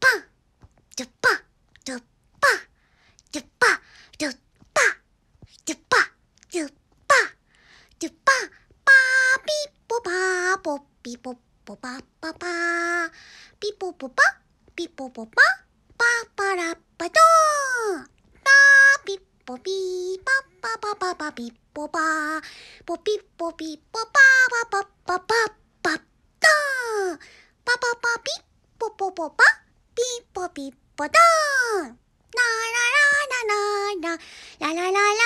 쭈빠 쭈빠 쭈빠 쭈빠 쭈빠 쭈빠 쭈빠 쭈빠 빠삐뽀바 뽀삐뽀뽀바 빠빠 삐뽀뽀빠 삐뽀뽀빠 빠빠라빠도 빠삐뽀삐 빠빠바바바 삐뽀바 뽀삐뽀삐 뽀빠바바바바바다 빠바바삐 뽀뽀뽀빠 ピッポピッポドーンラララララララララララ